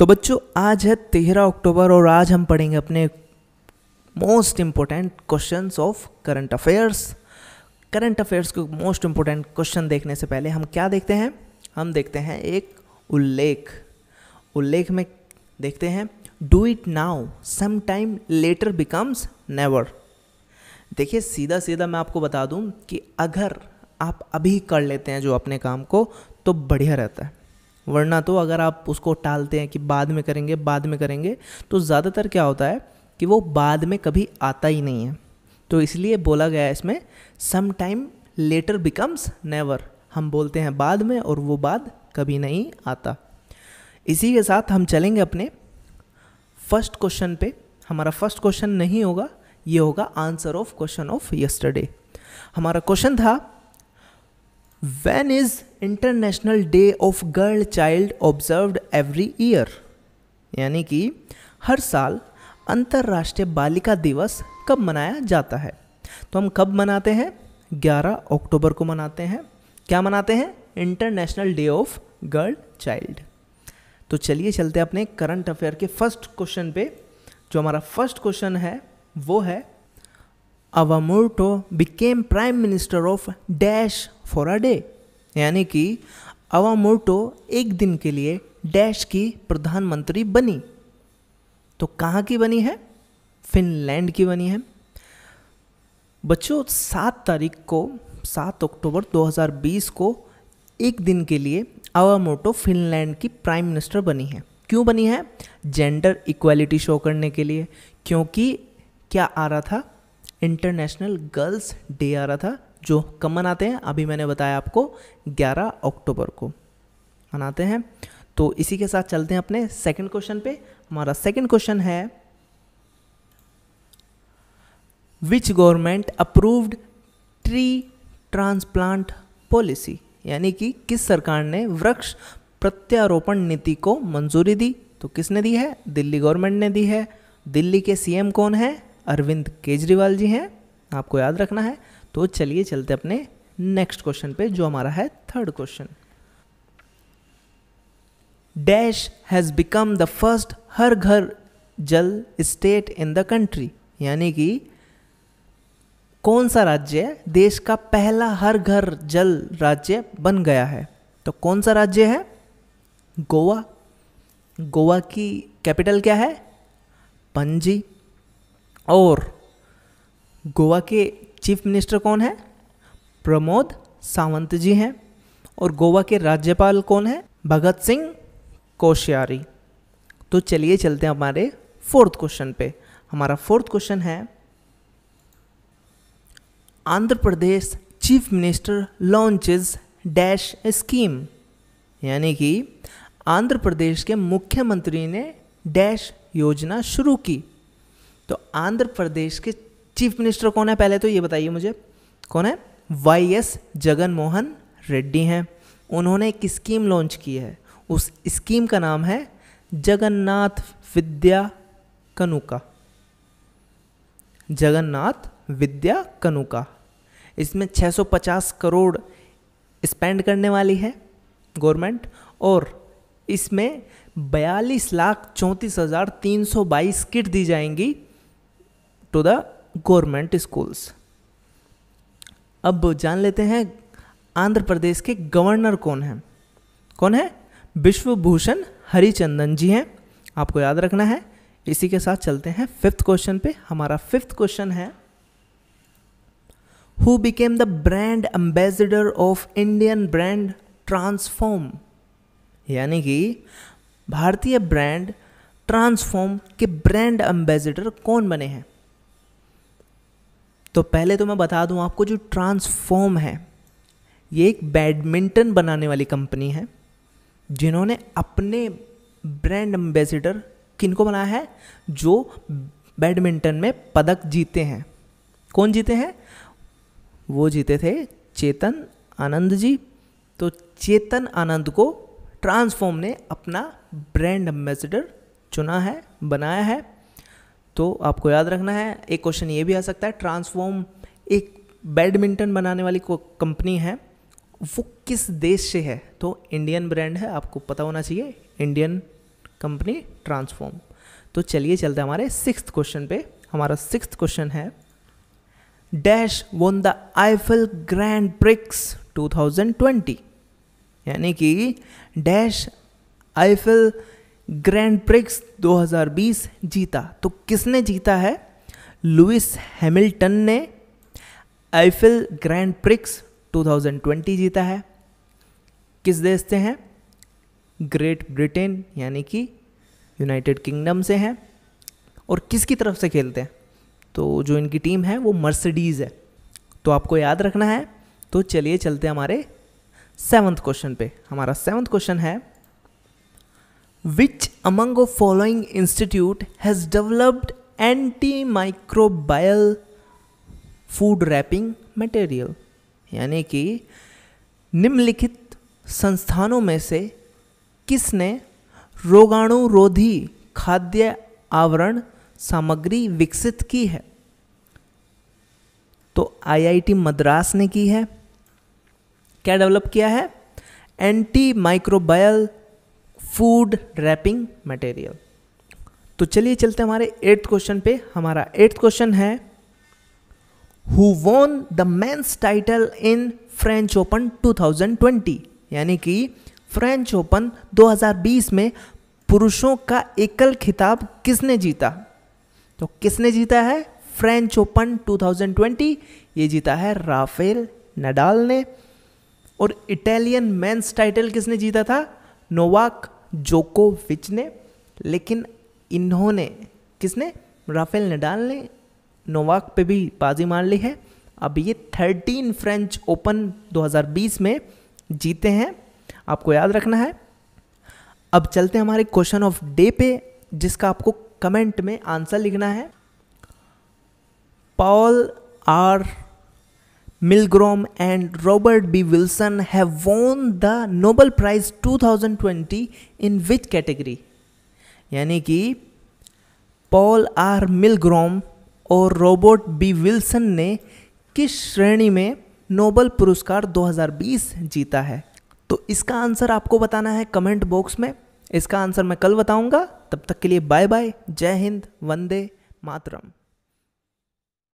तो बच्चों आज है तेरह अक्टूबर और आज हम पढ़ेंगे अपने most important question of current affairs current affairs के मोस्ट इम्पोर्टेंट क्वेश्चन देखने से पहले हम क्या देखते हैं हम देखते हैं एक उल्लेख उल्लेख में देखते हैं do it now some time later becomes never देखिए सीधा सीधा मैं आपको बता दूं कि अगर आप अभी कर लेते हैं जो अपने काम को तो बढ़िया रहता है वरना तो अगर आप उसको टालते हैं कि बाद में करेंगे बाद में करेंगे तो ज़्यादातर क्या होता है कि वो बाद में कभी आता ही नहीं है तो इसलिए बोला गया है इसमें some time later becomes never हम बोलते हैं बाद में और वो बाद कभी नहीं आता इसी के साथ हम चलेंगे अपने फर्स्ट क्वेश्चन पे हमारा फर्स्ट क्वेश्चन नहीं होगा ये होगा answer of question of yesterday हमारा क्वेश्चन था When is International Day of Girl Child observed every year? यानी कि हर साल अंतर्राष्ट्रीय बालिका दिवस कब मनाया जाता है तो हम कब मनाते हैं 11 अक्टूबर को मनाते हैं क्या मनाते हैं international day of girl child तो चलिए चलते हैं अपने करंट अफेयर के फर्स्ट क्वेश्चन पे जो हमारा फर्स्ट क्वेश्चन है वो है Awamoto became prime minister of dash for a day यानी कि अवामोटो एक दिन के लिए डैश की प्रधानमंत्री बनी तो कहाँ की बनी है फिनलैंड की बनी है बच्चों सात तारीख को सात अक्टूबर 2020 को एक दिन के लिए अवामोटो फिनलैंड की प्राइम मिनिस्टर बनी है क्यों बनी है जेंडर इक्वालिटी शो करने के लिए क्योंकि क्या आ रहा था इंटरनेशनल गर्ल्स डे आ रहा था जो कब मनाते हैं अभी मैंने बताया आपको 11 अक्टूबर को मनाते हैं तो इसी के साथ चलते हैं अपने सेकंड क्वेश्चन पे हमारा सेकंड क्वेश्चन है which government approved tree transplant policy यानी कि किस सरकार ने वृक्ष प्रत्यारोपण नीति को मंजूरी दी तो किसने दी है दिल्ली गवर्नमेंट ने दी है दिल्ली के सीएम कौन है अरविंद केजरीवाल जी हैं आपको याद रखना है तो चलिए चलते अपने नेक्स्ट क्वेश्चन पे जो हमारा है third question dash has become the first Har Ghar Jal state in the country यानी कि कौन सा राज्य देश का पहला हर घर जल राज्य बन गया है तो कौन सा राज्य है गोवा गोवा की कैपिटल क्या है पंजी और गोवा के चीफ मिनिस्टर कौन है प्रमोद सावंत जी हैं और गोवा के राज्यपाल कौन है भगत सिंह कोश्यारी तो चलिए चलते हैं हमारे फोर्थ क्वेश्चन पे हमारा फोर्थ क्वेश्चन है Andhra Pradesh chief minister launches dash scheme यानी कि आंध्र प्रदेश के मुख्यमंत्री ने डैश योजना शुरू की तो आंध्र प्रदेश के चीफ मिनिस्टर कौन है पहले तो ये बताइए मुझे कौन है वाई एस जगन मोहन रेड्डी हैं उन्होंने एक स्कीम लॉन्च की है उस स्कीम का नाम है जगन्नाथ विद्या कनुका जगन्नाथ विद्या कनुका इसमें 650 करोड़ स्पेंड करने वाली है गवर्नमेंट और इसमें बयालीस लाख चौंतीस हज़ार तीन सौ बाईस किट दी जाएंगी टू द गवर्नमेंट स्कूल्स अब जान लेते हैं आंध्र प्रदेश के गवर्नर कौन हैं कौन है विश्वभूषण हरिचंदन जी हैं आपको याद रखना है इसी के साथ चलते हैं फिफ्थ क्वेश्चन पे हमारा फिफ्थ क्वेश्चन है who became the brand ambassador of Indian brand transform यानी कि भारतीय ब्रांड ट्रांसफॉर्म के ब्रांड एम्बेसडर कौन बने हैं तो पहले तो मैं बता दूं आपको जो ट्रांसफॉर्म है ये एक बैडमिंटन बनाने वाली कंपनी है जिन्होंने अपने ब्रांड एम्बेसडर किनको बनाया है जो बैडमिंटन में पदक जीते हैं कौन जीते हैं वो जीते थे चेतन आनंद जी तो चेतन आनंद को ट्रांसफॉर्म ने अपना ब्रांड एम्बेसडर चुना है बनाया है तो आपको याद रखना है एक क्वेश्चन ये भी आ सकता है ट्रांसफॉर्म एक बैडमिंटन बनाने वाली कंपनी है वो किस देश से है तो इंडियन ब्रांड है आपको पता होना चाहिए इंडियन कंपनी ट्रांसफॉर्म तो चलिए चलते हमारे सिक्स क्वेश्चन पे हमारा सिक्स क्वेश्चन है dash won the Eifel Grand Prix 2020 यानी कि डैश आईफल ग्रैंड प्रिक्स 2020 जीता तो किसने जीता है लुइस हैमिल्टन ने आईफिल ग्रैंड प्रिक्स 2020 जीता है किस देश से हैं ग्रेट ब्रिटेन यानी कि यूनाइटेड किंगडम से हैं और किसकी तरफ से खेलते हैं तो जो इनकी टीम है वो मर्सिडीज़ है तो आपको याद रखना है तो चलिए चलते हमारे सेवन्थ क्वेश्चन पे हमारा सेवन्थ क्वेश्चन है Which among the following institute has developed antimicrobial food wrapping material यानी कि निम्नलिखित संस्थानों में से किसने रोगाणुरोधी खाद्य आवरण सामग्री विकसित की है तो आईआईटी मद्रास ने की है क्या डेवलप किया है anti microbial food wrapping material तो चलिए चलते हमारे एट्थ क्वेश्चन पे हमारा एट्थ क्वेश्चन है who won the men's title in French Open 2020 यानी कि फ्रेंच ओपन 2020 में पुरुषों का एकल खिताब किसने जीता तो किसने जीता है फ्रेंच ओपन 2020 ये जीता है राफेल नडाल ने और इटालियन मेंस टाइटल किसने जीता था नोवाक जोकोविच ने लेकिन इन्होंने किसने राफेल नडाल ने नोवाक पे भी बाजी मार ली है अब ये थर्टीन फ्रेंच ओपन 2020 में जीते हैं आपको याद रखना है अब चलते हैं हमारे क्वेश्चन ऑफ डे पे जिसका आपको कमेंट में आंसर लिखना है Paul R Milgram and Robert B. Wilson have won the Nobel Prize 2020 in which category? यानी कि पॉल आर मिलग्रोम और रॉबर्ट बी विल्सन ने किस श्रेणी में नोबल पुरस्कार 2020 जीता है तो इसका आंसर आपको बताना है कमेंट बॉक्स में इसका आंसर मैं कल बताऊंगा तब तक के लिए बाय बाय जय हिंद वंदे मातरम